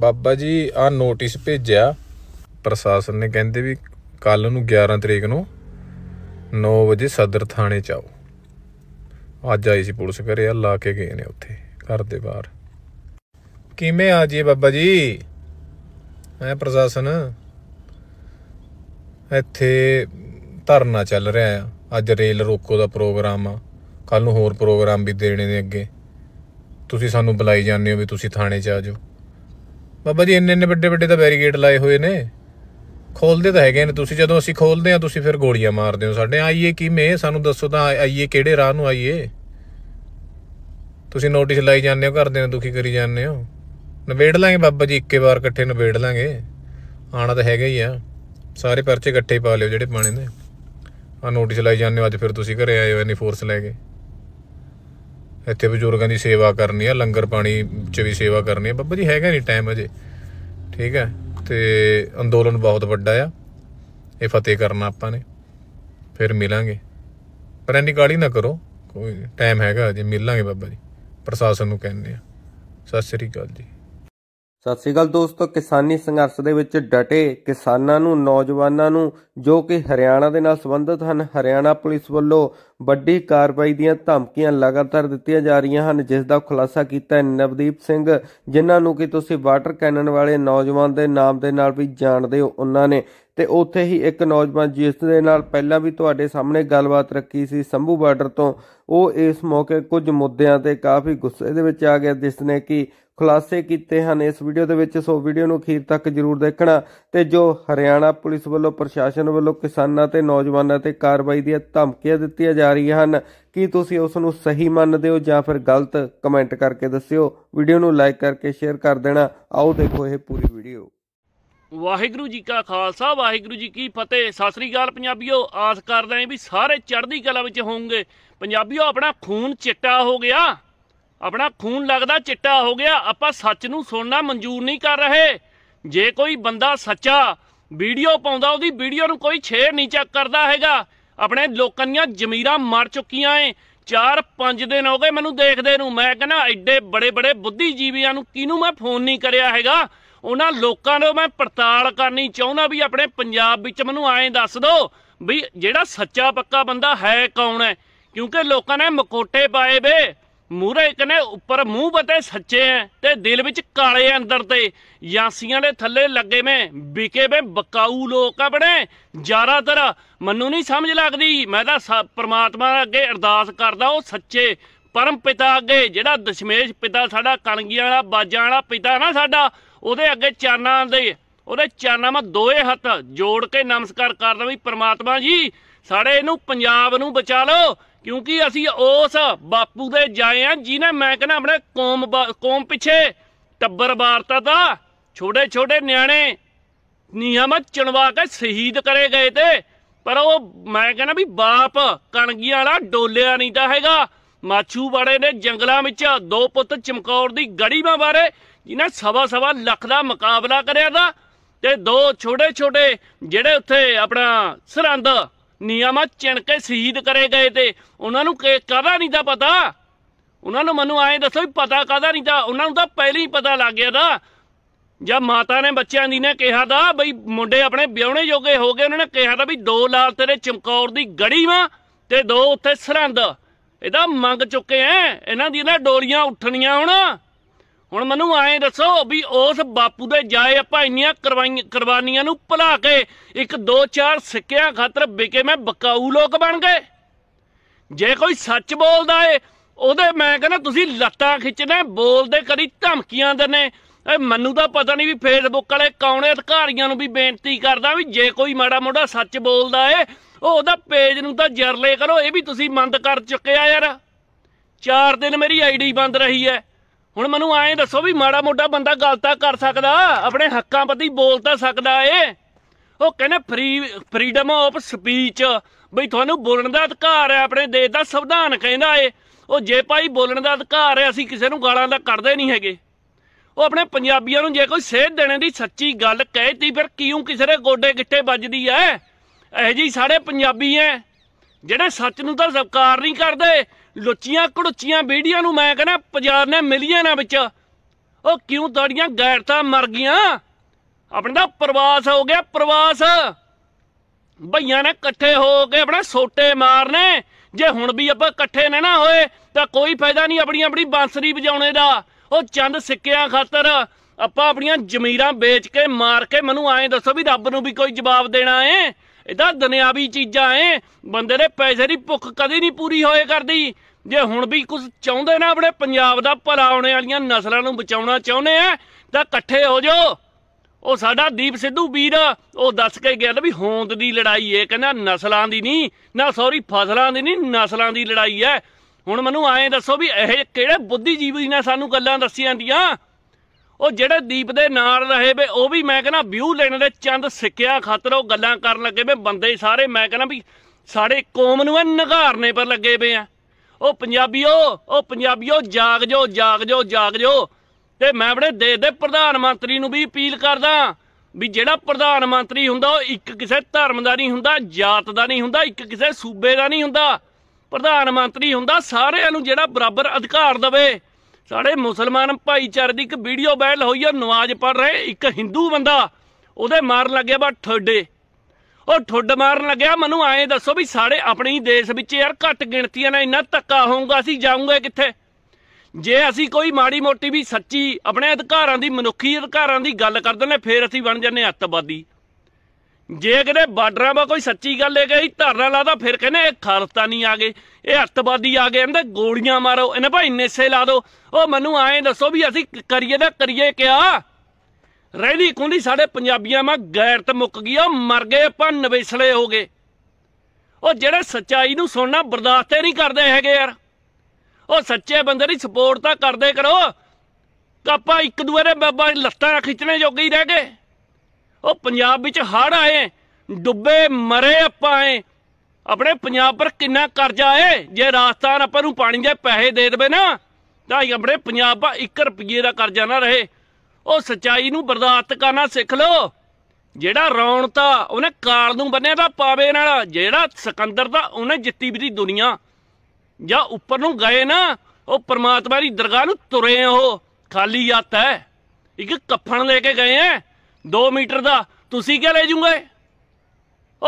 ਬਾਬਾ ਜੀ ਆ ਨੋਟਿਸ ਭੇਜਿਆ ਪ੍ਰਸ਼ਾਸਨ ਨੇ ਕਹਿੰਦੇ ਵੀ ਕੱਲ ਨੂੰ 11 ਤਰੀਕ ਨੂੰ 9 ਵਜੇ ਸਦਰ ਥਾਣੇ ਚ ਆਓ ਅੱਜ ਆਈ ਸੀ ਪੁਲਿਸ ਘਰੇ ਆ ਲਾ ਕੇ ਗਏ ਨੇ ਉੱਥੇ ਘਰ ਦੇ ਬਾਹਰ ਕਿਵੇਂ ਆ ਜੀ ਬਾਬਾ ਜੀ ਮੈਂ ਪ੍ਰਸ਼ਾਸਨ ਇੱਥੇ ਧਰਨਾ ਚੱਲ ਰਿਹਾ ਆ ਅੱਜ ਰੇਲ ਰੋਕੋ ਦਾ ਪ੍ਰੋਗਰਾਮ ਆ ਕੱਲ ਨੂੰ ਹੋਰ ਪ੍ਰੋਗਰਾਮ ਵੀ ਦੇਣੇ ਨੇ ਅੱਗੇ ਤੁਸੀਂ ਸਾਨੂੰ ਬੁਲਾਈ ਜਾਂਦੇ ਹੋ ਵੀ ਤੁਸੀਂ ਥਾਣੇ 'ਚ ਆ ਜਾਓ ਬਾਬਾ ਜੀ ਇੰਨੇ ਇੰਨੇ ਵੱਡੇ ਵੱਡੇ ਤਾਂ ਬੈਰੀਕੇਡ ਲਾਏ ਹੋਏ ਨੇ ਖੋਲਦੇ ਤਾਂ ਹੈਗੇ ਨੇ ਤੁਸੀਂ ਜਦੋਂ ਅਸੀਂ ਖੋਲਦੇ ਆ ਤੁਸੀਂ ਫਿਰ ਗੋਲੀਆਂ ਮਾਰਦੇ ਹੋ ਸਾਡੇ ਆਈਏ ਕੀ ਮੇ ਸਾਨੂੰ ਦੱਸੋ ਤਾਂ ਆਈਏ ਕਿਹੜੇ ਰਾਹ ਨੂੰ ਆਈਏ ਤੁਸੀਂ ਨੋਟਿਸ ਲਾਈ ਜਾਂਦੇ ਹੋ ਕਰਦੇ ਨੇ ਦੁਖੀ ਕਰੀ ਜਾਂਦੇ ਹੋ ਨਵੇੜ ਲਾਂਗੇ ਬਾਬਾ ਜੀ ਇੱਕੇ ਵਾਰ ਇਕੱਠੇ ਨਵੇੜ ਲਾਂਗੇ ਆਣਾ ਤਾਂ ਹੈਗਾ ਹੀ ਆ ਸਾਰੇ ਪਰਚੇ ਇਕੱਠੇ ਪਾ ਲਿਓ ਜਿਹੜੇ ਪਾਣੇ ਨੇ ਆ ਨੋਟਿਸ ਲਾਈ ਜਾਂਦੇ ਹੋ ਅੱਜ ਫਿਰ ਤੁਸੀਂ ਘਰੇ ਆਏ ਹੋ ਇੰਨੀ ਫੋਰਸ ਲੈ ਕੇ ਇੱਥੇ ਬਜ਼ੁਰਗਾਂ ਦੀ ਸੇਵਾ ਕਰਨੀ ਆ ਲੰਗਰ ਪਾਣੀ 'ਚ ਵੀ ਸੇਵਾ ਕਰਨੀ ਆ ਬੱਬਾ ਜੀ ਹੈਗਾ ਨਹੀਂ ਟਾਈਮ ਅਜੇ ਠੀਕ ਹੈ ਤੇ ਅੰਦੋਲਨ ਬਹੁਤ ਵੱਡਾ ਆ ਇਹ ਫਤਿਹ ਕਰਨਾ ਆਪਾਂ ਨੇ ਫਿਰ ਮਿਲਾਂਗੇ ਪਰ ਇੰਨੀ ਗਾੜੀ ਨਾ ਕਰੋ ਕੋਈ ਟਾਈਮ ਹੈਗਾ ਅਜੇ ਮਿਲਾਂਗੇ ਬਾਬਾ ਜੀ ਪ੍ਰਸ਼ਾਸਨ ਨੂੰ ਕਹਿੰਦੇ ਆ ਸਤਿ ਸ੍ਰੀ ਅਕਾਲ ਜੀ ਸਤਿ ਸ੍ਰੀ ਅਕਾਲ ਦੋਸਤੋ ਕਿਸਾਨੀ ਸੰਘਰਸ਼ ਦੇ ਵਿੱਚ ਡਟੇ ਕਿਸਾਨਾਂ ਨੂੰ ਨੌਜਵਾਨਾਂ ਨੂੰ ਜੋ ਕਿ ਹਰਿਆਣਾ ਦੇ ਨਾਲ ਸੰਬੰਧਿਤ ਹਨ ਹਰਿਆਣਾ ਪੁਲਿਸ ਵੱਲੋਂ ਵੱਡੀ ਕਾਰਵਾਈ ਦੀਆਂ ਧਮਕੀਆਂ ਲਗਾਤਾਰ ਦਿੱਤੀਆਂ ਜਾ ਰਹੀਆਂ ਹਨ ਜਿਸ ਦਾ ਖੁਲਾਸਾ ਕੀਤਾ ਨਵਦੀਪ ਸਿੰਘ ਜਿਨ੍ਹਾਂ ਨੂੰ ਕਿ ਤੁਸੀਂ ਵਾਟਰ ਕੈਨਨ ਵਾਲੇ ਨੌਜਵਾਨ ਦੇ ਨਾਮ ਦੇ ਨਾਲ ਵੀ ਜਾਣਦੇ ਹੋ ਉਹਨਾਂ ਨੇ ਤੇ ਉੱਥੇ ਹੀ ਇੱਕ ਨੌਜਵਾਨ ਜਿਸ ਦੇ ਨਾਲ ਪਹਿਲਾਂ ਵੀ ਤੁਹਾਡੇ ਸਾਹਮਣੇ ਗੱਲਬਾਤ ਰੱਖੀ ਸੀ ਸੰਭੂ ਬਾਰਡਰ ਤੋਂ ਉਹ ਇਸ ਮੌਕੇ ਕੁਝ ਮੁੱਦਿਆਂ ਤੇ ਕਾਫੀ ਗੁੱਸੇ ਦੇ ਵਿੱਚ ਆ ਗਿਆ ਜਿਸ ਨੇ ਕਿ ਖੁਲਾਸੇ ਕੀਤੇ ਹਨ ਇਸ ਵੀਡੀਓ ਦੇ ਵਿੱਚ ਸੋ ਵੀਡੀਓ ਨੂੰ ਅਖੀਰ ਤੱਕ ਜਰੂਰ ਦੇਖਣਾ ਤੇ ਜੋ ਹਰਿਆਣਾ ਪੁਲਿਸ ਵੱਲੋਂ ਪ੍ਰਸ਼ਾਸਨ ਵੱਲੋਂ ਕਿਸਾਨਾਂ ਤੇ ਨੌਜਵਾਨਾਂ ਤੇ ਕਾਰਵਾਈ ਦੀਆਂ ਧਮਕੀਆਂ ਦਿੱਤੀਆਂ ਜਾ ਰਹੀਆਂ ਹਨ ਕੀ ਤੁਸੀਂ ਉਸ ਨੂੰ ਸਹੀ ਮੰਨਦੇ ਹੋ ਜਾਂ ਫਿਰ ਗਲਤ ਕਮੈਂਟ ਕਰਕੇ ਦੱਸਿਓ ਵੀਡੀਓ ਨੂੰ ਲਾਈਕ ਕਰਕੇ ਸ਼ੇਅਰ ਕਰ ਦੇਣਾ ਆਓ ਦੇਖੋ ਇਹ ਪੂਰੀ ਵੀਡੀਓ ਵਾਹਿਗੁਰੂ ਜੀ ਕਾ ਖਾਲਸਾ ਵਾਹਿਗੁਰੂ ਜੀ ਕੀ ਫਤਿਹ ਸਤਿ ਸ੍ਰੀ ਅਕਾਲ ਪੰਜਾਬੀਓ ਆਸ ਕਰਦਾ ਹਾਂ ਵੀ ਸਾਰੇ ਚੜ੍ਹਦੀ ਕਲਾ ਵਿੱਚ ਹੋਵੋਗੇ ਪੰਜਾਬੀਓ ਆਪਣਾ ਖੂਨ ਚਿੱਟਾ ਹੋ ਗਿਆ ਆਪਣਾ ਖੂਨ ਲੱਗਦਾ ਚਿੱਟਾ ਹੋ ਗਿਆ ਆਪਾਂ ਸੱਚ ਨੂੰ ਸੁਣਨਾ ਮਨਜ਼ੂਰ ਨਹੀਂ ਕਰ ਰਹੇ ਜੇ ਕੋਈ ਬੰਦਾ ਸੱਚਾ ਵੀਡੀਓ ਪਾਉਂਦਾ ਉਹਦੀ ਵੀਡੀਓ ਨੂੰ ਕੋਈ ਛੇੜ ਨਹੀਂ ਚੱਕ ਕਰਦਾ ਹੈਗਾ ਆਪਣੇ ਲੋਕਾਂ ਦੀਆਂ ਜ਼ਮੀਰਾਂ ਮਰ ਚੁੱਕੀਆਂ ਏ 4-5 ਦਿਨ ਹੋ ਗਏ ਮੈਨੂੰ ਦੇਖਦੇ ਨੂੰ ਮੈਂ ਕਹਿੰਦਾ ਐਡੇ ਬੜੇ ਬੜੇ ਬੁੱਧੀਜੀਵੀਆਂ ਨੂੰ ਕਿਨੂੰ ਮੈਂ ਫੋਨ ਨਹੀਂ ਕਰਿਆ ਹੈਗਾ ਉਹਨਾਂ ਲੋਕਾਂ ਨੂੰ ਮੈਂ ਪੜਤਾਲ ਕਰਨੀ ਚਾਹੁੰਦਾ ਵੀ ਆਪਣੇ ਪੰਜਾਬ ਵਿੱਚ ਮੈਨੂੰ ਐਂ ਦੱਸ ਦਿਓ ਵੀ ਜਿਹੜਾ ਸੱਚਾ ਪੱਕਾ ਬੰਦਾ ਹੈ ਕੌਣ ਹੈ ਕਿਉਂਕਿ ਲੋਕਾਂ ਨੇ ਮਕੋਟੇ ਪਾਏ ਵੇ ਮੂਰੇ ਕਨੇ ਉੱਪਰ ਮੂੰਹ ਬਤੇ ਸੱਚੇ ਐ ਤੇ ਦਿਲ ਵਿੱਚ ਕਾਲੇ ਅੰਦਰ ਤੇ ਯਾਸੀਆਂ ਦੇ ਥੱਲੇ ਲੱਗੇ ਮੈਂ ਵਿਕੇ ਵੇ ਬਕਾਊ ਲੋਕ ਆਪਣੇ ਜ਼ਿਆਦਾਤਰ ਮੈਨੂੰ ਨਹੀਂ ਸਮਝ ਲੱਗਦੀ ਮੈਂ ਤਾਂ ਪ੍ਰਮਾਤਮਾ ਅੱਗੇ ਅਰਦਾਸ ਕਰਦਾ ਉਹ ਸੱਚੇ ਪਰਮ ਪਿਤਾ ਅੱਗੇ ਜਿਹੜਾ ਦਸ਼ਮੇਸ਼ ਪਿਤਾ ਸਾਡਾ ਕਣਗੀਆਂ ਵਾਲਾ ਬਾਜਾਂ ਵਾਲਾ ਪਿਤਾ ਨਾ ਸਾਡਾ ਉਹਦੇ ਅੱਗੇ ਚਾਨਾ ਦੇ ਉਹਦੇ ਚਾਨਾ ਮੈਂ ਦੋਏ ਹੱਥ ਜੋੜ ਕੇ ਨਮਸਕਾਰ ਕਰਦਾ ਵੀ ਪ੍ਰਮਾਤਮਾ ਜੀ ਸਾਡੇ ਇਹਨੂੰ ਪੰਜਾਬ ਨੂੰ ਬਚਾ ਲਓ ਕਿਉਂਕਿ ਅਸੀਂ ਉਸ ਬਾਪੂ ਦੇ ਜਾਏ ਆ ਜਿਨੇ ਮੈਂ ਕਹਿੰਦਾ ਆਪਣੇ ਕੌਮ ਕੌਮ ਪਿੱਛੇ ਟੱਬਰ ਬਾਰਤਾ ਦਾ ਛੋਟੇ ਛੋਟੇ ਨਿਆਣੇ ਨਿਯਮਤ ਚਣਵਾ ਕੇ ਸ਼ਹੀਦ ਕਰੇ ਗਏ ਤੇ ਪਰ ਉਹ ਮੈਂ ਕਹਿੰਦਾ ਵੀ ਬਾਪ ਕਣਗੀਆਂ ਵਾਲਾ ਡੋਲਿਆ ਨਹੀਂ ਤਾਂ ਹੈਗਾ ਵਾੜੇ ਨੇ ਜੰਗਲਾਂ ਵਿੱਚ ਦੋ ਪੁੱਤ ਚਮਕੌਰ ਦੀ ਗੜੀਆਂ ਬਾਰੇ ਜਿਨ੍ਹਾਂ ਸਵਾ ਸਵਾ ਲੱਖ ਦਾ ਮੁਕਾਬਲਾ ਕਰਿਆ ਦਾ ਤੇ ਦੋ ਛੋਟੇ ਛੋਟੇ ਜਿਹੜੇ ਉੱਥੇ ਆਪਣਾ ਸਰੰਦ ਨਿਯਮਾਂ ਚਿਣ ਕੇ ਸ਼ਹੀਦ ਕਰੇ ਗਏ ਤੇ ਉਹਨਾਂ ਨੂੰ ਕਾਹਦਾ ਨਹੀਂ ਦਾ ਪਤਾ ਉਹਨਾਂ ਨੂੰ ਮੈਨੂੰ ਐਂ ਦੱਸੋ ਪਤਾ ਕਾਹਦਾ ਨਹੀਂ ਦਾ ਉਹਨਾਂ ਨੂੰ ਤਾਂ ਪਹਿਲਾਂ ਹੀ ਪਤਾ ਲੱਗ ਗਿਆ ਦਾ ਜਦ ਮਾਤਾ ਨੇ ਬੱਚਿਆਂ ਦੀ ਨੇ ਕਿਹਾ ਦਾ ਬਈ ਮੁੰਡੇ ਆਪਣੇ ਵਿਆਹਣੇ ਜੋਗੇ ਹੋ ਗਏ ਉਹਨਾਂ ਨੇ ਕਿਹਾ ਦਾ ਵੀ ਦੋ ਲਾਲ ਤੇਰੇ ਚਮਕੌਰ ਦੀ ਗੜੀ ਵਾਂ ਤੇ ਦੋ ਉੱਥੇ ਸਰੰਦ ਇਹਦਾ ਮੰਗ ਚੁੱਕੇ ਐ ਇਹਨਾਂ ਦੀ ਨਾ ਡੋਰੀਆਂ ਉੱਠਣੀਆਂ ਹੁਣ ਹੁਣ ਮੈਨੂੰ ਐਂ ਦੱਸੋ ਵੀ ਉਸ ਬਾਪੂ ਦੇ ਜਾਏ ਆਪਾਂ ਇੰਨੀਆਂ ਕਰਵਾਈਆਂ ਕੁਰਬਾਨੀਆਂ ਨੂੰ ਭੁਲਾ ਕੇ ਇੱਕ ਦੋ ਚਾਰ ਸਿੱਕਿਆਂ ਖਾਤਰ ਵਿਕੇ ਮੈਂ ਬਕਾਊ ਲੋਕ ਬਣ ਗਏ ਜੇ ਕੋਈ ਸੱਚ ਬੋਲਦਾ ਏ ਉਹਦੇ ਮੈਂ ਕਹਿੰਦਾ ਤੁਸੀਂ ਲੱਤਾਂ ਖਿੱਚਦੇ ਬੋਲਦੇ ਕਦੀ ਧਮਕੀਆਂ ਦਿੰਦੇ ਐ ਮੈਨੂੰ ਤਾਂ ਪਤਾ ਨਹੀਂ ਵੀ ਫੇਸਬੁੱਕ ਵਾਲੇ ਕੌਣੇ ਅਧਿਕਾਰੀਆਂ ਨੂੰ ਵੀ ਬੇਨਤੀ ਕਰਦਾ ਵੀ ਜੇ ਕੋਈ ਮਾੜਾ ਮੋੜਾ ਸੱਚ ਬੋਲਦਾ ਏ ਉਹ ਉਹਦਾ ਪੇਜ ਨੂੰ ਤਾਂ ਜਰਲੇ ਕਰੋ ਇਹ ਵੀ ਤੁਸੀਂ ਮੰਦ ਕਰ ਚੁੱਕਿਆ ਯਾਰ ਚਾਰ ਦਿਨ ਮੇਰੀ ਆਈਡੀ ਬੰਦ ਰਹੀ ਹੈ ਹੁਣ ਮੈਨੂੰ ਐਂ ਦੱਸੋ ਵੀ ਮਾੜਾ ਮੋਟਾ ਬੰਦਾ ਗਲਤਾ ਕਰ ਸਕਦਾ ਆਪਣੇ ਹੱਕਾਂ ਪਤੀ ਬੋਲ ਤਾਂ ਸਕਦਾ ਏ ਉਹ ਕਹਿੰਦੇ ਫਰੀ ਫਰੀडम ਆਫ ਸਪੀਚ ਬਈ ਤੁਹਾਨੂੰ ਬੋਲਣ ਦਾ ਅਧਿਕਾਰ ਹੈ ਆਪਣੇ ਦੇਸ਼ ਦਾ ਸੰਵਿਧਾਨ ਕਹਿੰਦਾ ਏ ਉਹ ਜੇ ਭਾਈ ਬੋਲਣ ਦਾ ਅਧਿਕਾਰ ਹੈ ਅਸੀਂ ਕਿਸੇ ਨੂੰ ਗਾਲਾਂ ਦਾ ਕਰਦੇ ਨਹੀਂ ਹੈਗੇ ਉਹ ਆਪਣੇ ਪੰਜਾਬੀਆਂ ਨੂੰ ਜੇ ਕੋਈ ਸੇਧ ਦੇਣੇ ਦੀ ਸੱਚੀ ਗੱਲ ਕਹਿਤੀ ਫਿਰ ਕਿਉਂ ਕਿਸੇ ਦੇ ਗੋਡੇ ਗਿੱਟੇ ਵੱਜਦੀ ਐ ਇਹ ਜੀ ਸਾਰੇ ਪੰਜਾਬੀ ਐ ਜਿਹੜੇ ਸੱਚ ਨੂੰ ਤਾਂ ਸਵਕਾਰ ਨਹੀਂ ਕਰਦੇ ਲੁੱਚੀਆਂ ਕੜੁੱਚੀਆਂ ਵੀਡੀਓ ਨੂੰ ਮੈਂ ਕਹਿੰਦਾ ਬਾਜ਼ਾਰ ਨੇ ਮਿਲੀਆਂ ਨਾ ਵਿੱਚ ਉਹ ਕਿਉਂ ਤੜੀਆਂ ਗੈਰਤਾਂ ਮਰ ਗਈਆਂ ਆਪਣਾ ਤਾਂ ਪ੍ਰਵਾਸ ਹੋ ਗਿਆ ਪ੍ਰਵਾਸ ਭਈਆਂ ਨੇ ਇਕੱਠੇ ਹੋ ਕੇ ਆਪਣਾ ਸੋਟੇ ਮਾਰਨੇ ਜੇ ਹੁਣ ਵੀ ਆਪਾਂ ਇਕੱਠੇ ਨਾ ਨਾ ਹੋਏ ਤਾਂ ਕੋਈ ਫਾਇਦਾ ਨਹੀਂ ਆਪਣੀ ਆਪਣੀ ਬਾਂਸਰੀ ਵਜਾਉਣੇ ਦਾ ਉਹ ਚੰਦ ਸਿੱਕਿਆਂ ਖਾਤਰ ਆਪਾਂ ਆਪਣੀਆਂ ਜ਼ਮੀਰਾਂ ਵੇਚ ਕੇ ਮਾਰ ਕੇ ਮੈਨੂੰ ਐਂ ਦੱਸੋ ਵੀ ਰੱਬ ਨੂੰ ਵੀ ਕੋਈ ਜਵਾਬ ਦੇਣਾ ਐ ਇਹਦਾ ਦੁਨਿਆਵੀ ਚੀਜ਼ਾਂ ਐ ਬੰਦੇ ਦੇ ਪੈਸੇ ਦੀ ਭੁੱਖ ਕਦੇ ਨਹੀਂ ਪੂਰੀ ਹੋਏ ਕਰਦੀ ਜੇ ਹੁਣ ਵੀ ਕੁਝ ਚਾਹੁੰਦੇ ਨਾ ਆਪਣੇ ਪੰਜਾਬ ਦਾ ਭਲਾ ਆਉਣੇ ਵਾਲੀਆਂ ਨਸਲਾਂ ਨੂੰ ਬਚਾਉਣਾ ਚਾਹੁੰਦੇ ਆ ਤਾਂ ਇਕੱਠੇ ਹੋ ਜਾਓ ਉਹ ਸਾਡਾ ਦੀਪ ਸਿੱਧੂ ਵੀਰ ਉਹ ਦੱਸ ਕੇ ਗਿਆ ਵੀ ਹੋਂਦ ਦੀ ਲੜਾਈ ਏ ਕਹਿੰਦਾ ਨਸਲਾਂ ਦੀ ਨਹੀਂ ਨਾ ਸੌਰੀ ਫਸਲਾਂ ਦੀ ਨਹੀਂ ਨਸਲਾਂ ਦੀ ਲੜਾਈ ਐ ਹੁਣ ਮੈਨੂੰ ਐਂ ਦੱਸੋ ਵੀ ਇਹ ਕਿਹੜੇ ਬੁੱਧੀਜੀਵੀ ਨੇ ਸਾਨੂੰ ਗੱਲਾਂ ਦੱਸੀਆਂ ਦੀਆਂ ਉਹ ਜਿਹੜੇ ਦੀਪ ਦੇ ਨਾਲ ਰਹੇ ਵੇ ਉਹ ਵੀ ਮੈਂ ਕਹਿੰਦਾ ਵਿਊ ਲੈਣ ਦੇ ਚੰਦ ਸਿੱਕਿਆ ਖਾਤਰ ਉਹ ਗੱਲਾਂ ਕਰਨ ਲੱਗੇ ਵੇ ਬੰਦੇ ਸਾਰੇ ਮੈਂ ਕਹਿੰਦਾ ਵੀ ਸਾਡੇ ਕੌਮ ਨੂੰ ਇਹ ਨਿਘਾਰਨੇ ਪਰ ਲੱਗੇ ਪਏ ਆ ਉਹ ਪੰਜਾਬੀਓ ਉਹ ਪੰਜਾਬੀਓ ਜਾਗ ਜੋ ਜਾਗ ਜੋ ਜਾਗ ਜੋ ਤੇ ਮੈਂ ਆਪਣੇ ਦੇਸ਼ ਦੇ ਪ੍ਰਧਾਨ ਮੰਤਰੀ ਨੂੰ ਵੀ ਅਪੀਲ ਕਰਦਾ ਵੀ ਜਿਹੜਾ ਪ੍ਰਧਾਨ ਮੰਤਰੀ ਹੁੰਦਾ ਉਹ ਇੱਕ ਕਿਸੇ ਧਰਮ ਦਾ ਨਹੀਂ ਹੁੰਦਾ ਜਾਤ ਦਾ ਨਹੀਂ ਹੁੰਦਾ ਇੱਕ ਕਿਸੇ ਸੂਬੇ ਦਾ ਨਹੀਂ ਹੁੰਦਾ ਪ੍ਰਧਾਨ ਮੰਤਰੀ ਹੁੰਦਾ ਸਾਰਿਆਂ ਨੂੰ ਜਿਹੜਾ ਬਰਾਬਰ ਅਧਿਕਾਰ ਦਵੇ ਸਾਡੇ ਮੁਸਲਮਾਨ ਭਾਈਚਾਰੇ ਦੀ ਇੱਕ ਵੀਡੀਓ ਵਾਇਰਲ ਹੋਈ ਆ ਨਵਾਜ਼ ਪੜ ਰਹੇ ਇੱਕ Hindu ਬੰਦਾ ਉਹਦੇ ਮਾਰਨ ਲੱਗਿਆ ਬਾ ਠੋਡੇ ਉਹ ਠੁੱਡ ਮਾਰਨ ਲੱਗਿਆ ਮੈਨੂੰ ਐਂ ਦੱਸੋ ਵੀ ਸਾਡੇ ਆਪਣੇ ਹੀ ਦੇਸ਼ ਵਿੱਚ ਯਾਰ ਘੱਟ ਗਿਣਤੀਆਂ ਨਾਲ ਇੰਨਾ ਤੱਕਾ ਹੋਊਗਾ ਅਸੀਂ ਜਾਊਂਗੇ ਕਿੱਥੇ ਜੇ ਅਸੀਂ ਕੋਈ ਮਾੜੀ ਮੋਟੀ ਵੀ ਸੱਚੀ ਆਪਣੇ ਅਧਿਕਾਰਾਂ ਦੀ ਮਨੁੱਖੀ ਅਧਿਕਾਰਾਂ ਦੀ ਗੱਲ ਕਰਦੇ ਨੇ ਫੇਰ ਅਸੀਂ ਬਣ ਜੰਨੇ ਅੱਤਵਾਦੀ ਜੇ ਕਿਤੇ ਬਾਰਡਰਾਂ 'ਮਾ ਕੋਈ ਸੱਚੀ ਗੱਲ ਹੈ ਗਈ ਧਰਨਾ ਲਾਦਾ ਫਿਰ ਕਹਿੰਦੇ ਇਹ ਖਾਲਸਤਾਨੀ ਆ ਗਏ ਇਹ ਹੱਤਵਾਦੀ ਆ ਗਏ ਇਹਨਾਂ ਗੋਲੀਆਂ ਮਾਰੋ ਇਹਨਾਂ ਭਾਈ ਨੇਸੇ ਲਾ ਦੋ ਉਹ ਮੈਨੂੰ ਆਏ ਦੱਸੋ ਵੀ ਅਸੀਂ ਕਰੀਏ ਤਾਂ ਕਰੀਏ ਕਿਆ ਰਹਿਦੀ ਕੁੰਦੀ ਸਾਡੇ ਪੰਜਾਬੀਆਂ 'ਮਾ ਗੈਰਤ ਮੁੱਕ ਗਈ ਉਹ ਮਰ ਗਏ ਆਪਾਂ ਨਵੇਸਲੇ ਹੋ ਗਏ ਉਹ ਜਿਹੜੇ ਸੱਚਾਈ ਨੂੰ ਸੁਣਨਾ ਬਰਦਾਸ਼ਤ ਨਹੀਂ ਕਰਦੇ ਹੈਗੇ ਯਾਰ ਉਹ ਸੱਚੇ ਬੰਦੇ ਦੀ ਸਪੋਰਟ ਤਾਂ ਕਰਦੇ ਕਰੋ ਕਾਪਾ ਇੱਕ ਦੂਏ ਦੇ ਬਾਬਾ ਲੱਤਾਂ ਖਿੱਚਣੇ ਜੋਗੇ ਹੀ ਰਹਿ ਗਏ ਉਹ ਪੰਜਾਬ ਵਿੱਚ ਹੜ ਆਏ ਡੁੱਬੇ ਮਰੇ ਆਪਾਂ ਆਏ ਆਪਣੇ ਪੰਜਾਬ ਪਰ ਕਿੰਨਾ ਕਰਜ਼ਾ ਹੈ ਜੇ ਰਾਜਸਥਾਨ ਆਪਾਂ ਨੂੰ ਪਾਣੀ ਦੇ ਪੈਸੇ ਦੇ ਦੇਵੇ ਨਾ ਤਾਂ ਆਪਣੇ ਪੰਜਾਬ ਦਾ 1 ਰੁਪਏ ਦਾ ਕਰਜ਼ਾ ਨਾ ਰਹੇ ਉਹ ਸਚਾਈ ਨੂੰ ਬਰਦਾਸ਼ਤ ਕਰਨਾ ਸਿੱਖ ਲਓ ਜਿਹੜਾ ਰੌਣਤਾ ਉਹਨੇ ਕਾਲ ਨੂੰ ਬੰਨਿਆ ਤਾਂ ਪਾਵੇ ਨਾਲ ਜਿਹੜਾ ਸਿਕੰਦਰ ਦਾ ਉਹਨੇ ਜਿੱਤੀ ਵੀ ਦੁਨੀਆ ਜਾਂ ਉੱਪਰ ਨੂੰ ਗਏ ਨਾ ਉਹ ਪ੍ਰਮਾਤਮਾ ਦੀ ਦਰਗਾਹ ਨੂੰ ਤੁਰੇ ਉਹ ਖਾਲੀ ਹੱਥ ਹੈ ਇੱਕ ਕਫਨ ਲੈ ਕੇ ਗਏ ਐ 2 ਮੀਟਰ ਦਾ ਤੁਸੀਂ ਕੀ ਲੈ ਜੂਗਾ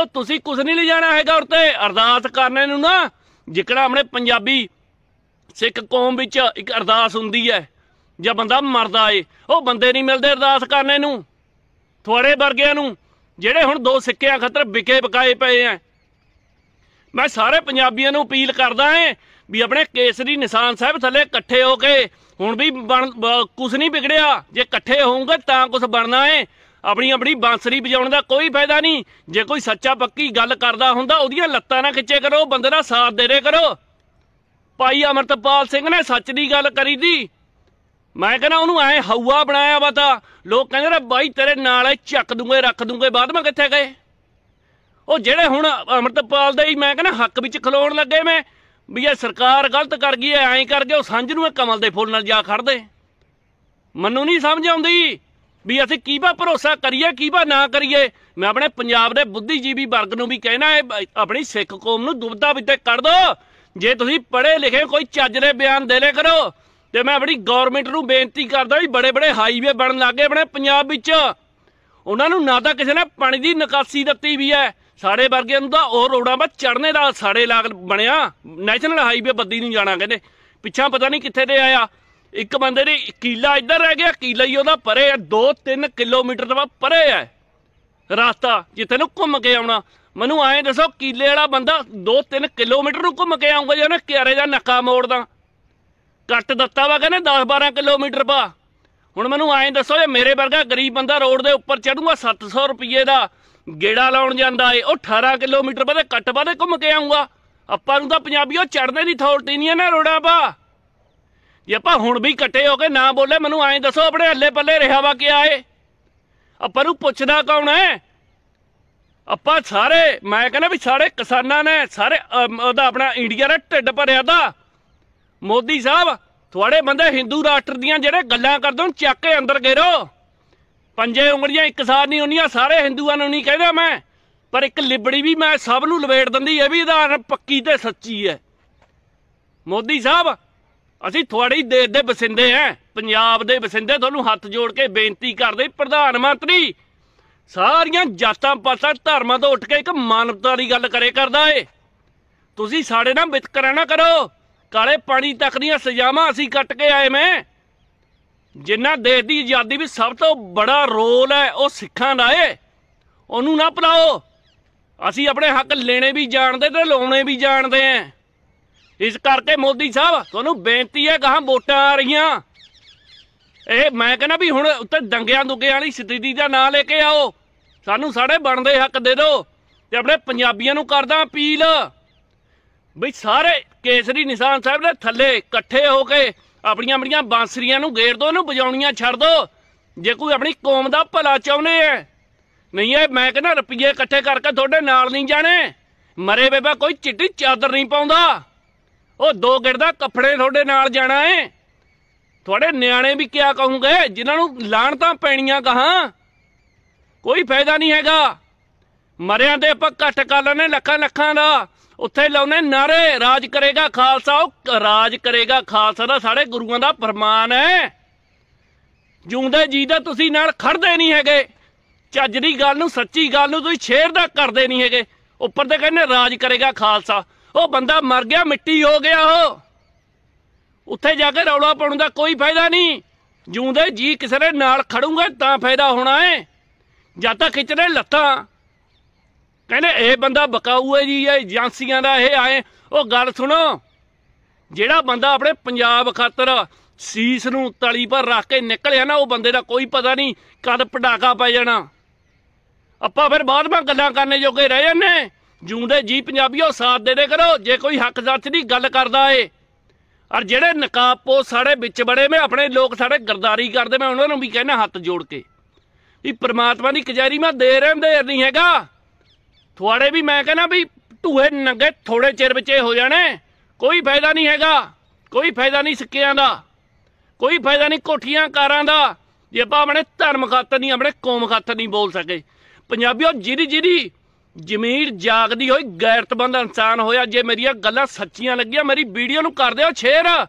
ਉਹ ਤੁਸੀਂ ਕੁਝ ਨਹੀਂ ਲੈ ਜਾਣਾ ਹੈਗਾ ਉਰਤੇ ਅਰਦਾਸ ਕਰਨੇ ਨੂੰ ਨਾ ਜਿਕੜਾ ਆਪਣੇ ਪੰਜਾਬੀ ਸਿੱਖ ਕੌਮ ਵਿੱਚ ਇੱਕ ਅਰਦਾਸ ਹੁੰਦੀ ਹੈ ਜੇ ਬੰਦਾ ਮਰਦਾ ਏ ਉਹ ਬੰਦੇ ਨਹੀਂ ਮਿਲਦੇ ਅਰਦਾਸ ਕਰਨੇ ਨੂੰ ਥੋੜੇ ਵਰਗਿਆਂ ਨੂੰ ਜਿਹੜੇ ਹੁਣ ਦੋ ਸਿੱਕਿਆਂ ਖਤਰ ਵਿਕੇ ਬਕਾਏ ਪਏ ਐ ਮੈਂ ਸਾਰੇ ਪੰਜਾਬੀਆਂ ਨੂੰ ਅਪੀਲ ਕਰਦਾ ਐ ਵੀ ਆਪਣੇ ਕੇਸਰੀ ਨਿਸ਼ਾਨ ਸਾਹਿਬ ਥੱਲੇ ਇਕੱਠੇ ਹੋ ਕੇ ਹੁਣ ਵੀ ਕੁਝ ਨਹੀਂ ਵਿਗੜਿਆ ਜੇ ਇਕੱਠੇ ਹੋਵਾਂਗੇ ਤਾਂ ਕੁਝ ਬਣਨਾ ਐ ਆਪਣੀ ਆਪਣੀ ਬਾਂਸਰੀ ਵਜਾਉਣ ਦਾ ਕੋਈ ਫਾਇਦਾ ਨਹੀਂ ਜੇ ਕੋਈ ਸੱਚਾ ਪੱਕੀ ਗੱਲ ਕਰਦਾ ਹੁੰਦਾ ਉਹਦੀਆਂ ਲੱਤਾਂ ਨਾ ਖਿੱਚੇ ਕਰੋ ਬੰਦੇ ਦਾ ਸਾਥ ਦੇ ਰੇ ਕਰੋ ਭਾਈ ਅਮਰਤਪਾਲ ਸਿੰਘ ਨੇ ਸੱਚ ਦੀ ਗੱਲ ਕਰੀ ਦੀ ਮੈਂ ਕਹਿੰਦਾ ਉਹਨੂੰ ਐ ਹਊਆ ਬਣਾਇਆ ਵਾ ਤਾਂ ਲੋਕ ਕਹਿੰਦੇ ਨੇ ਬਾਈ ਤੇਰੇ ਨਾਲ ਐ ਚੱਕ ਦੂੰਗੇ ਰੱਖ ਦੂੰਗੇ ਬਾਅਦ ਮੈਂ ਕਿੱਥੇ ਗਏ ਉਹ ਜਿਹੜੇ ਹੁਣ ਅਮਰਤਪਾਲ ਦੇ ਮੈਂ ਕਹਿੰਦਾ ਹੱਕ ਵਿੱਚ ਖਲੋਣ ਲੱਗੇ ਮੈਂ ਵੀ ਇਹ ਸਰਕਾਰ ਗਲਤ ਕਰ ਗਈ ਐ ਐਂ ਕਰ ਉਹ ਸੰਝ ਨੂੰ ਇਹ ਕਮਲ ਦੇ ਫੁੱਲ ਨਾਲ ਜਾ ਖੜਦੇ ਮੈਨੂੰ ਨਹੀਂ ਸਮਝ ਆਉਂਦੀ ਵੀ ਅਸੀਂ ਕੀਬਾ ਭਰੋਸਾ ਕਰੀਏ ਕੀਬਾ ਨਾ ਕਰੀਏ ਮੈਂ ਆਪਣੇ ਪੰਜਾਬ ਦੇ ਬੁੱਧੀਜੀਵੀ ਵਰਗ ਨੂੰ ਵੀ ਕਹਿਣਾ ਹੈ ਆਪਣੀ ਸਿੱਖ ਕੌਮ ਨੂੰ ਦੁਬਦਾ ਵਿੱਚ ਕੱਢ ਦੋ ਜੇ ਤੁਸੀਂ ਪੜ੍ਹੇ ਲਿਖੇ ਕੋਈ ਚੱਜ ਦੇ ਬਿਆਨ ਦੇ ਲੈ ਕਰੋ ਤੇ ਮੈਂ ਆਪਣੀ ਗਵਰਨਮੈਂਟ ਨੂੰ ਬੇਨਤੀ ਕਰਦਾ ਵੀ ਬੜੇ ਬੜੇ ਹਾਈਵੇ ਬਣਨ ਲੱਗੇ ਆਪਣੇ ਪੰਜਾਬ ਵਿੱਚ ਉਹਨਾਂ ਨੂੰ ਨਾ ਤਾਂ ਕਿਸੇ ਨੇ ਪਾਣੀ ਦੀ ਨਿਕਾਸੀ ਦਿੱਤੀ ਵੀ ਹੈ ਸਾਡੇ ਵਰਗੇ ਨੂੰ ਤਾਂ ਉਹ ਰੋਡਾਂ 'ਤੇ ਚੜਨੇ ਦਾ ਸਾਡੇ ਲਾਗ ਬਣਿਆ ਨੈਸ਼ਨਲ ਹਾਈਵੇ ਬੱਦੀ ਨੂੰ ਜਾਣਾ ਕਹਿੰਦੇ ਪਿੱਛਾ ਪਤਾ ਨਹੀਂ ਕਿੱਥੇ ਤੇ ਆਇਆ ਇੱਕ ਬੰਦੇ ਦੀ ਕੀਲਾ ਇੱਧਰ ਰਹਿ ਗਿਆ ਕੀਲਾ ਹੀ ਉਹਦਾ ਪਰੇ ਹੈ 2-3 ਕਿਲੋਮੀਟਰ ਦਾ ਪਰੇ ਹੈ ਰਸਤਾ ਜਿੱਥੇ ਨੂੰ ਘੁੰਮ ਕੇ ਆਉਣਾ ਮੈਨੂੰ ਐਂ ਦੱਸੋ ਕੀਲੇ ਵਾਲਾ ਬੰਦਾ 2-3 ਕਿਲੋਮੀਟਰ ਨੂੰ ਘੁੰਮ ਕੇ ਆਉਂਗਾ ਜੇ ਉਹਨੇ ਕਿਆਰੇ ਦਾ ਨੱਕਾ ਮੋੜਦਾ ਕੱਟ ਦਿੱਤਾ ਵਾ ਕਹਿੰਦੇ 10-12 ਕਿਲੋਮੀਟਰ ਪਾ ਹੁਣ ਮੈਨੂੰ ਐਂ ਦੱਸੋ ਜੇ ਮੇਰੇ ਵਰਗਾ ਗਰੀਬ ਬੰਦਾ ਰੋਡ ਦੇ ਉੱਪਰ ਚੜੂਗਾ 700 ਰੁਪਏ ਦਾ ਗੇੜਾ ਲਾਉਣ ਜਾਂਦਾ ਏ ਉਹ 18 ਕਿਲੋਮੀਟਰ ਬਾਅਦ ਕੱਟ ਬਾਅਦ ਘੁੰਮ ਕੇ ਆਉਂਗਾ ਆਪਾਂ ਨੂੰ ਤਾਂ ਪੰਜਾਬੀਓ ਚੜਨੇ ਦੀ ਥੌਲਟੀ ਨਹੀਂ ਹੈ ਨਾ ਰੋੜਾ ਪਾ ਯਪਾ ਹੁਣ ਵੀ ਕੱਟੇ ਹੋ ਕੇ ਨਾ ਬੋਲੇ ਮੈਨੂੰ ਐਂ ਦੱਸੋ ਆਪਣੇ ਹੱਲੇ ਪੱਲੇ ਰਿਹਾ ਵਾ ਕੀ ਆਏ ਆਪਾਂ ਨੂੰ ਪੁੱਛਦਾ ਕੌਣ ਹੈ ਆਪਾਂ ਸਾਰੇ ਮੈਂ ਕਹਿੰਦਾ ਵੀ ਸਾਰੇ ਕਿਸਾਨਾਂ ਨੇ ਸਾਰੇ ਉਹਦਾ ਆਪਣਾ ਇੰਡੀਆ ਦਾ ਢਿੱਡ ਭਰਿਆ ਦਾ ਮੋਦੀ ਸਾਹਿਬ ਤੁਹਾਡੇ ਬੰਦੇ ਹਿੰਦੂ ਰਾਸ਼ਟਰ ਦੀਆਂ ਜਿਹੜੇ ਗੱਲਾਂ ਕਰਦੇ ਹੋ ਚੱਕ ਕੇ ਅੰਦਰ ਗੇਰੋ ਪੰਜੇ ਉਂਗਲੀਆਂ ਇੱਕ ਸਾਰ ਨਹੀਂ ਹੁੰਦੀਆਂ ਸਾਰੇ ਹਿੰਦੂਆਂ ਨੂੰ ਨਹੀਂ ਕਹਿੰਦਾ ਮੈਂ ਪਰ ਇੱਕ ਲਿਬੜੀ ਵੀ ਮੈਂ ਸਭ ਨੂੰ ਲਵੇੜ ਦਿੰਦੀ ਇਹ ਵੀ ਆਧਾਰ ਪੱਕੀ ਤੇ ਸੱਚੀ ਹੈ ਮੋਦੀ ਸਾਹਿਬ ਅਸੀਂ ਤੁਹਾਡੇ ਦੇਸ਼ ਦੇ ਵਸਿੰਦੇ ਆ ਪੰਜਾਬ ਦੇ ਵਸਿੰਦੇ ਤੁਹਾਨੂੰ ਹੱਥ ਜੋੜ ਕੇ ਬੇਨਤੀ ਕਰਦੇ ਪ੍ਰਧਾਨ ਮੰਤਰੀ ਸਾਰੀਆਂ ਜਾਤਾਂ ਪਾਤਾਂ ਧਰਮਾਂ ਤੋਂ ਉੱਠ ਕੇ ਇੱਕ ਮਾਨਵਤਾ ਦੀ ਗੱਲ ਕਰੇ ਕਰਦਾ ਏ ਤੁਸੀਂ ਸਾਡੇ ਨਾਲ ਵਿਤਕਰਾ ਨਾ ਕਰੋ ਕਾਲੇ ਪਾਣੀ ਤੱਕ ਦੀਆਂ ਸਜ਼ਾਵਾਂ ਅਸੀਂ ਕੱਟ ਕੇ ਆਏ ਮੈਂ ਜਿੰਨਾ ਦੇਸ਼ ਦੀ ਆਜ਼ਾਦੀ ਵਿੱਚ ਸਭ ਤੋਂ ਬੜਾ ਰੋਲ ਹੈ ਉਹ ਸਿੱਖਾਂ ਦਾ ਏ ਉਹਨੂੰ ਨਾ ਭੁਲਾਓ ਅਸੀਂ ਆਪਣੇ ਹੱਕ ਲੈਣੇ ਵੀ ਜਾਣਦੇ ਤੇ ਲਾਉਣੇ ਵੀ ਜਾਣਦੇ ਆਂ ਇਸ ਕਰਕੇ ਮੋਦੀ ਸਾਹਿਬ ਤੁਹਾਨੂੰ ਬੇਨਤੀ ਹੈ ਗਾਹਾਂ ਵੋਟਾਂ ਆ ਰਹੀਆਂ ਇਹ ਮੈਂ ਕਹਿੰਦਾ ਵੀ ਹੁਣ ਉੱਤੇ ਦੰਗਿਆਂ ਦੁਗਿਆਂ ਵਾਲੀ ਸਥਿਤੀ ਦਾ ਨਾਂ ਲੈ ਕੇ ਆਓ ਸਾਨੂੰ ਸਾਡੇ ਬਣਦੇ ਹੱਕ ਦੇ ਦਿਓ ਤੇ ਆਪਣੇ ਪੰਜਾਬੀਆਂ ਨੂੰ ਕਰਦਾ ਅਪੀਲ ਵੀ ਸਾਰੇ ਕੇਸਰੀ ਨਿਸ਼ਾਨ ਸਾਹਿਬ ਦੇ ਥੱਲੇ ਇਕੱਠੇ ਹੋ ਕੇ ਆਪਣੀਆਂ ਮੜੀਆਂ ਬਾਂਸਰੀਆਂ ਨੂੰ ਗੇਰ ਦੋ ਇਹਨੂੰ ਵਜਾਉਣੀਆਂ ਛੱਡ ਦੋ ਜੇ ਕੋਈ ਆਪਣੀ ਕੌਮ ਦਾ ਭਲਾ ਚਾਹੁੰਦੇ ਐ ਨਹੀਂ ਐ ਮੈਂ ਕਹਿੰਦਾ ਰੁਪਈਏ ਇਕੱਠੇ ਕਰਕੇ ਤੁਹਾਡੇ ਨਾਲ ਨਹੀਂ ਜਾਣੇ ਮਰੇ ਬੇਬਾ ਕੋਈ ਚਿੱਟੀ ਚਾਦਰ ਨਹੀਂ ਪਾਉਂਦਾ ਉਹ ਦੋ ਗਿੜ ਦਾ ਕੱਪੜੇ ਤੁਹਾਡੇ ਨਾਲ ਜਾਣਾ ਏ ਤੁਹਾਡੇ ਨਿਆਣੇ ਵੀ ਕਿਆ ਕਹੂੰਗੇ ਜਿਨ੍ਹਾਂ ਨੂੰ ਤਾਂ ਪੈਣੀਆਂ ਕਹਾ ਕੋਈ ਫਾਇਦਾ ਨਹੀਂ ਹੈਗਾ ਮਰਿਆਂ ਦੇ ਆਪਾਂ ਘੱਟ ਕਰ ਲੈਣੇ ਲੱਖਾਂ ਲੱਖਾਂ ਦਾ ਉੱਥੇ ਲਾਉਨੇ ਨਾਰੇ ਰਾਜ ਕਰੇਗਾ ਖਾਲਸਾ ਉਹ ਰਾਜ ਕਰੇਗਾ ਖਾਲਸਾ ਦਾ ਸਾਡੇ ਗੁਰੂਆਂ ਦਾ ਫਰਮਾਨ ਹੈ ਜੂੰਦੇ ਜੀ ਦਾ ਤੁਸੀਂ ਨਾਲ ਖੜਦੇ ਨਹੀਂ ਹੈਗੇ ਚੱਜ ਦੀ ਗੱਲ ਨੂੰ ਸੱਚੀ ਗੱਲ ਨੂੰ ਤੁਸੀਂ ਛੇੜਦਾ ਕਰਦੇ ਨਹੀਂ ਹੈਗੇ ਉੱਪਰ ਤੇ ਕਹਿੰਦੇ ਰਾਜ ਕਰੇਗਾ ਖਾਲਸਾ ਉਹ ਬੰਦਾ ਮਰ ਗਿਆ ਮਿੱਟੀ ਹੋ ਗਿਆ ਉਹ ਉੱਥੇ ਜਾ ਕੇ ਰੌਲਾ ਪਾਉਣ ਦਾ ਕੋਈ ਫਾਇਦਾ ਨਹੀਂ ਜਿਉਂਦੇ ਜੀ ਕਿਸੇ ਦੇ ਨਾਲ ਖੜੂੰਗਾ ਤਾਂ ਫਾਇਦਾ ਹੋਣਾ ਹੈ ਜਦ ਤੱਕ ਇਤਨੇ ਲੱਤਾਂ ਕਹਿੰਦੇ ਇਹ ਬੰਦਾ ਬਕਾਊ ਹੈ ਜੀ ਇਹ ਏਜੰਸੀਆਂ ਦਾ ਇਹ ਆਏ ਉਹ ਗੱਲ ਸੁਣੋ ਜਿਹੜਾ ਬੰਦਾ ਆਪਣੇ ਪੰਜਾਬ ਖਾਤਰ ਸੀਸ ਨੂੰ ਤਲੀ ਪਰ ਰੱਖ ਕੇ ਨਿਕਲਿਆ ਨਾ ਉਹ ਬੰਦੇ ਦਾ ਕੋਈ ਪਤਾ ਨਹੀਂ ਕਦ ਪਟਾਕਾ ਪੈ ਜਾਣਾ ਆਪਾਂ ਫਿਰ ਬਾਅਦ ਵਿੱਚ ਗੱਲਾਂ ਕਰਨੇ ਜੋਗੇ ਰਹਿ ਜਾਂਦੇ ਜੂੰਦੇ ਜੀ ਪੰਜਾਬੀਓ ਸਾਥ ਦੇ ਦੇ ਕਰੋ ਜੇ ਕੋਈ ਹੱਕ ਦੀ ਗੱਲ ਕਰਦਾ ਏ ਔਰ ਜਿਹੜੇ ਪੋ ਸਾਡੇ ਵਿੱਚ ਬੜੇ ਮੈਂ ਆਪਣੇ ਲੋਕ ਸਾਡੇ ਗਰਦਾਰੀ ਕਰਦੇ ਮੈਂ ਉਹਨਾਂ ਨੂੰ ਵੀ ਕਹਿਣਾ ਹੱਥ ਜੋੜ ਕੇ ਵੀ ਪ੍ਰਮਾਤਮਾ ਦੀ ਕਜਾਰੀ ਮੈਂ ਦੇ ਰਹੇ ਦੇ ਨਹੀਂ ਹੈਗਾ ਤੁਹਾਡੇ ਵੀ ਮੈਂ ਕਹਿੰਦਾ ਵੀ ਢੂਹੇ ਨੰਗੇ ਥੋੜੇ ਚਿਰ ਵਿੱਚ ਹੋ ਜਾਣੇ ਕੋਈ ਫਾਇਦਾ ਨਹੀਂ ਹੈਗਾ ਕੋਈ ਫਾਇਦਾ ਨਹੀਂ ਸਿੱਕਿਆਂ ਦਾ ਕੋਈ ਫਾਇਦਾ ਨਹੀਂ ਕੋਠੀਆਂ ਕਾਰਾਂ ਦਾ ਜੇ ਆਪਾਂ ਆਪਣੇ ਧਰਮ ਖਾਤਰ ਨਹੀਂ ਆਪਣੇ ਕੌਮ ਖਾਤਰ ਨਹੀਂ ਬੋਲ ਸਕੇ ਪੰਜਾਬੀਓ ਜਿਹੜੀ ਜਿਹੜੀ ਜ਼ਮੀਰ ਜਾਗਦੀ ਹੋਈ ਗੈਰਤਬੰਦ ਇਨਸਾਨ ਹੋਇਆ ਜੇ ਮੇਰੀਆਂ ਗੱਲਾਂ ਸੱਚੀਆਂ ਲੱਗੀਆਂ ਮੇਰੀ ਵੀਡੀਓ ਨੂੰ ਕਰ ਦਿਓ ਸ਼ੇਅਰ